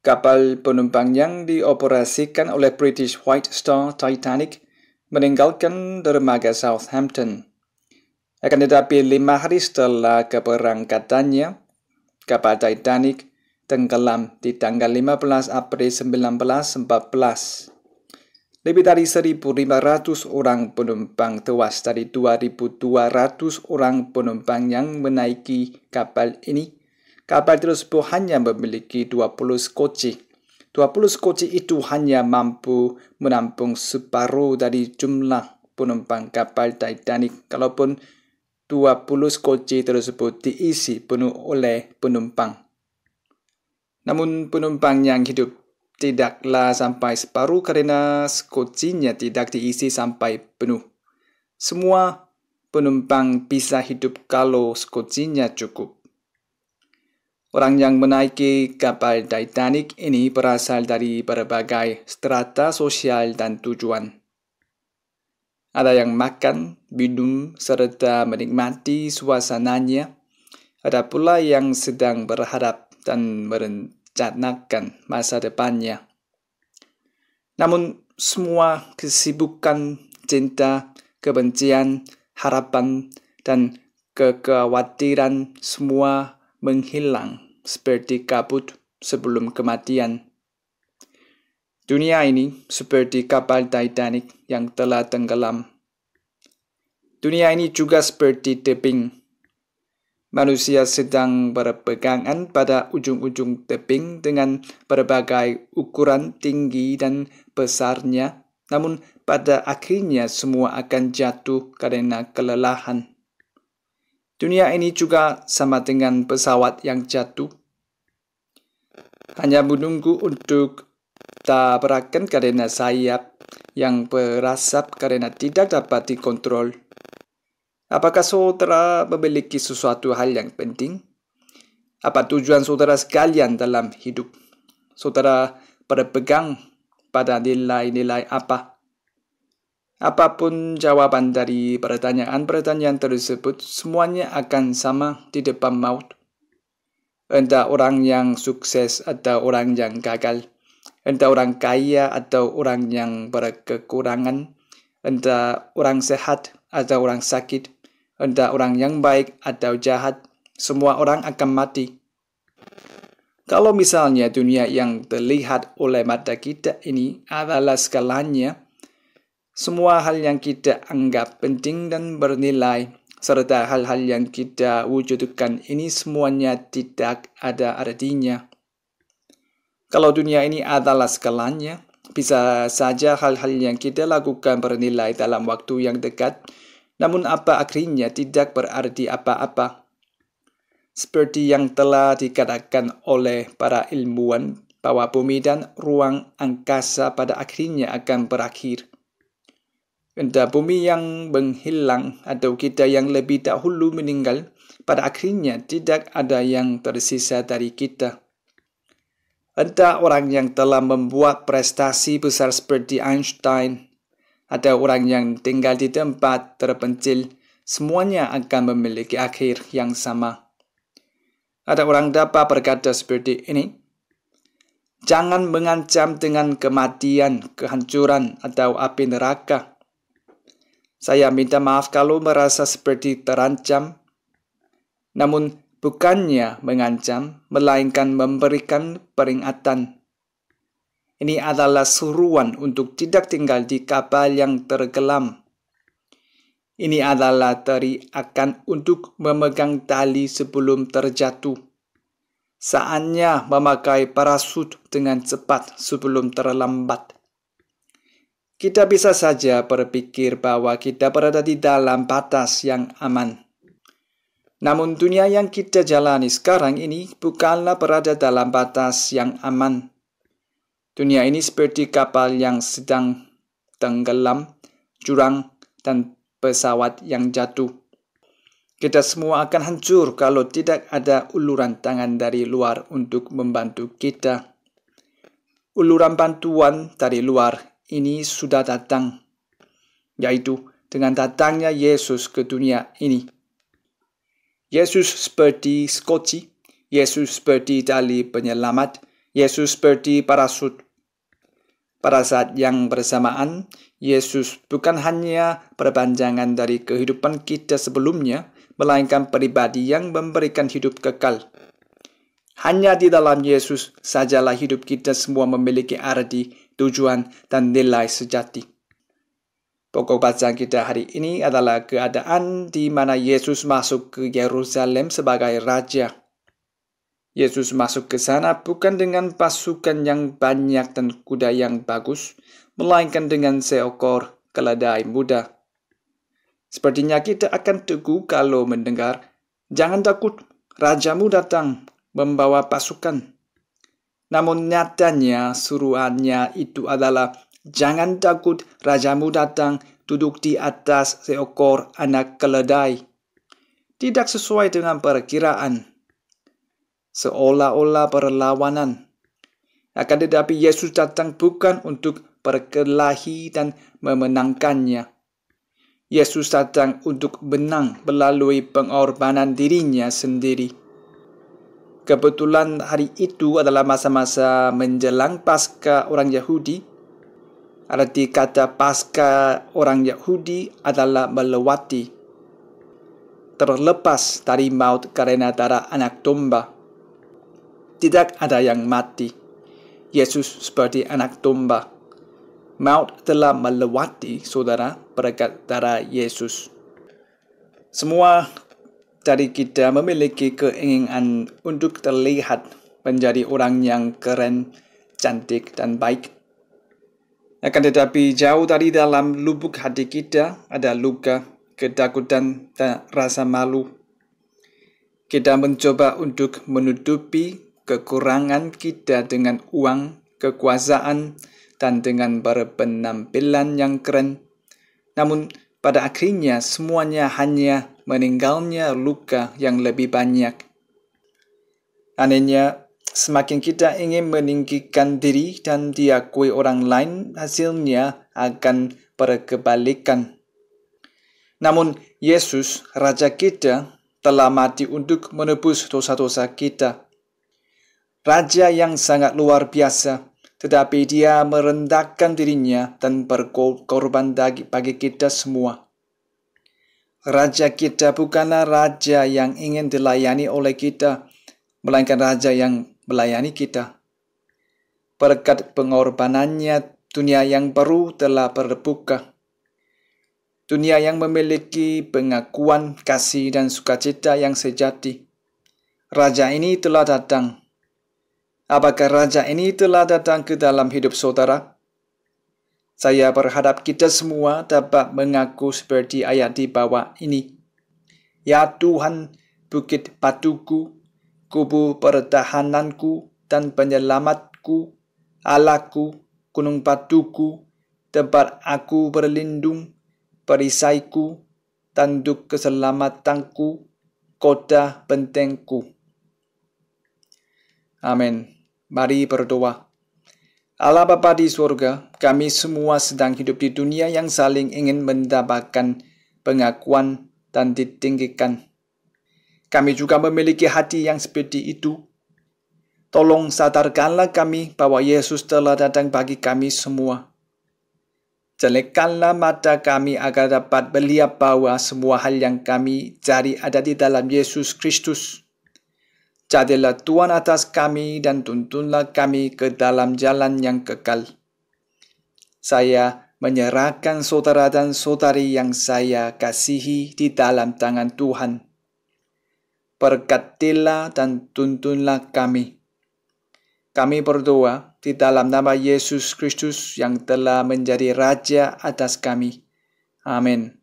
Kapal penumpang yang dioperasikan oleh British White Star Titanic meninggalkan dermaga Southampton. Akan tetapi lima hari setelah keberangkatannya, kapal Titanic tenggelam di tanggal 15 April 1914. Lebih dari 1.500 orang penumpang tewas dari 2.200 orang penumpang yang menaiki kapal ini Kapal tersebut hanya memiliki 20 skoci. 20 skoci itu hanya mampu menampung separuh dari jumlah penumpang kapal Titanic. Kalaupun 20 skoci tersebut diisi penuh oleh penumpang. Namun penumpang yang hidup tidaklah sampai separuh karena skocinya tidak diisi sampai penuh. Semua penumpang bisa hidup kalau skocinya cukup. Orang yang menaiki kapal Titanic ini berasal dari berbagai strata sosial dan tujuan. Ada yang makan, minum, serta menikmati suasananya. Ada pula yang sedang berharap dan merencanakan masa depannya. Namun, semua kesibukan, cinta, kebencian, harapan, dan kekhawatiran semua menghilang seperti kabut sebelum kematian. Dunia ini seperti kapal Titanic yang telah tenggelam. Dunia ini juga seperti tebing. Manusia sedang berpegangan pada ujung-ujung tebing dengan berbagai ukuran tinggi dan besarnya, namun pada akhirnya semua akan jatuh karena kelelahan. Dunia ini juga sama dengan pesawat yang jatuh. Hanya menunggu untuk tabrakan karena sayap yang berasap karena tidak dapat dikontrol. Apakah saudara memiliki sesuatu hal yang penting? Apa tujuan saudara sekalian dalam hidup? Saudara berpegang pada nilai-nilai apa? Apapun jawaban dari pertanyaan-pertanyaan tersebut, semuanya akan sama di depan maut. Entah orang yang sukses atau orang yang gagal, entah orang kaya atau orang yang berkekurangan, entah orang sehat atau orang sakit, entah orang yang baik atau jahat, semua orang akan mati. Kalau misalnya dunia yang terlihat oleh mata kita ini adalah skalanya, semua hal yang kita anggap penting dan bernilai, serta hal-hal yang kita wujudkan ini semuanya tidak ada artinya. Kalau dunia ini adalah skalanya, bisa saja hal-hal yang kita lakukan bernilai dalam waktu yang dekat, namun apa akhirnya tidak berarti apa-apa. Seperti yang telah dikatakan oleh para ilmuwan bahwa bumi dan ruang angkasa pada akhirnya akan berakhir. Entah bumi yang menghilang atau kita yang lebih dahulu meninggal, pada akhirnya tidak ada yang tersisa dari kita. Entah orang yang telah membuat prestasi besar seperti Einstein, atau orang yang tinggal di tempat terpencil, semuanya akan memiliki akhir yang sama. Ada orang dapat berkata seperti ini, Jangan mengancam dengan kematian, kehancuran, atau api neraka saya minta maaf kalau merasa seperti terancam, namun bukannya mengancam, melainkan memberikan peringatan. Ini adalah suruhan untuk tidak tinggal di kapal yang tergelam. Ini adalah teriakan untuk memegang tali sebelum terjatuh. Saatnya memakai parasut dengan cepat sebelum terlambat kita bisa saja berpikir bahwa kita berada di dalam batas yang aman. Namun dunia yang kita jalani sekarang ini bukanlah berada dalam batas yang aman. Dunia ini seperti kapal yang sedang tenggelam, jurang, dan pesawat yang jatuh. Kita semua akan hancur kalau tidak ada uluran tangan dari luar untuk membantu kita. Uluran bantuan dari luar ini sudah datang, yaitu dengan datangnya Yesus ke dunia ini. Yesus seperti skoci, Yesus seperti tali penyelamat, Yesus seperti parasut. Pada saat yang bersamaan, Yesus bukan hanya perpanjangan dari kehidupan kita sebelumnya, melainkan pribadi yang memberikan hidup kekal. Hanya di dalam Yesus sajalah hidup kita semua memiliki arti tujuan dan nilai sejati. Pokok bacaan kita hari ini adalah keadaan di mana Yesus masuk ke Yerusalem sebagai raja. Yesus masuk ke sana bukan dengan pasukan yang banyak dan kuda yang bagus, melainkan dengan seekor keledai muda. Sepertinya kita akan teguh kalau mendengar, jangan takut, rajamu datang membawa pasukan. Namun nyatanya suruhannya itu adalah jangan takut rajamu datang duduk di atas seekor anak keledai. Tidak sesuai dengan perkiraan. Seolah-olah perlawanan. Akan tetapi Yesus datang bukan untuk berkelahi dan memenangkannya. Yesus datang untuk menang melalui pengorbanan dirinya sendiri. Kebetulan hari itu adalah masa-masa menjelang pasca orang Yahudi. Arti kata pasca orang Yahudi adalah melewati, terlepas dari maut karena darah anak domba. Tidak ada yang mati. Yesus seperti anak domba. Maut telah melewati saudara berkat darah Yesus. Semua dari kita memiliki keinginan untuk terlihat menjadi orang yang keren, cantik, dan baik. Akan tetapi jauh dari dalam lubuk hati kita ada luka, ketakutan, dan rasa malu. Kita mencoba untuk menutupi kekurangan kita dengan uang, kekuasaan, dan dengan berpenampilan yang keren. Namun, pada akhirnya semuanya hanya meninggalnya luka yang lebih banyak. Anehnya, semakin kita ingin meninggikan diri dan diakui orang lain, hasilnya akan berkebalikan. Namun, Yesus, Raja kita, telah mati untuk menebus dosa-dosa kita. Raja yang sangat luar biasa, tetapi dia merendahkan dirinya dan berkorban bagi kita semua. Raja kita bukanlah raja yang ingin dilayani oleh kita, melainkan raja yang melayani kita. Berkat pengorbanannya, dunia yang baru telah berbuka. Dunia yang memiliki pengakuan kasih dan sukacita yang sejati. Raja ini telah datang, Apakah raja ini telah datang ke dalam hidup saudara? Saya berharap kita semua dapat mengaku seperti ayat di bawah ini. Ya Tuhan, bukit batuku, kubu pertahananku dan penyelamatku, alaku, gunung batuku, tempat aku berlindung, perisaiku, tanduk keselamatanku, kota bentengku. Amin. Mari berdoa. Allah Bapa di surga, kami semua sedang hidup di dunia yang saling ingin mendapatkan pengakuan dan ditinggikan. Kami juga memiliki hati yang seperti itu. Tolong sadarkanlah kami bahwa Yesus telah datang bagi kami semua. Jelekkanlah mata kami agar dapat melihat bahwa semua hal yang kami cari ada di dalam Yesus Kristus. Jadilah Tuhan atas kami dan tuntunlah kami ke dalam jalan yang kekal. Saya menyerahkan saudara dan saudari yang saya kasihi di dalam tangan Tuhan. Berkatilah dan tuntunlah kami. Kami berdoa di dalam nama Yesus Kristus yang telah menjadi Raja atas kami. Amin.